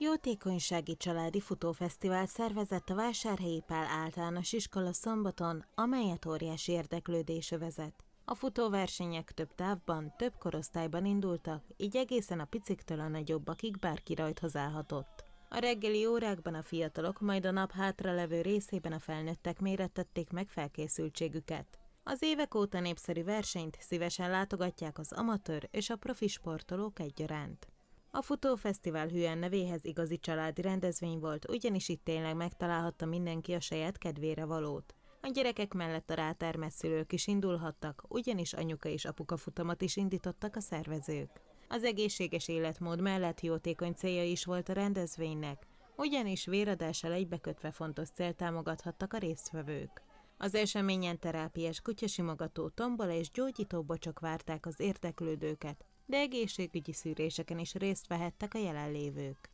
Jótékonysági Családi Futófesztivál szervezett a Vásárhelyi Pál általános iskola szombaton, amelyet óriási érdeklődés övezett. A futóversenyek több távban, több korosztályban indultak, így egészen a piciktől a nagyobbakig bárki rajthoz állhatott. A reggeli órákban a fiatalok, majd a nap hátra levő részében a felnőttek mérettették meg felkészültségüket. Az évek óta népszerű versenyt szívesen látogatják az amatőr és a profi sportolók egyaránt. A futófesztivál hülyen nevéhez igazi családi rendezvény volt, ugyanis itt tényleg megtalálhatta mindenki a saját kedvére valót. A gyerekek mellett a rátermesszülők is indulhattak, ugyanis anyuka és apuka futamat is indítottak a szervezők. Az egészséges életmód mellett jótékony célja is volt a rendezvénynek, ugyanis véradással egybekötve fontos cél támogathattak a résztvevők. Az eseményen terápiás kutyasimogató, tombola és gyógyító bocsok várták az érteklődőket, de egészségügyi szűréseken is részt vehettek a jelenlévők.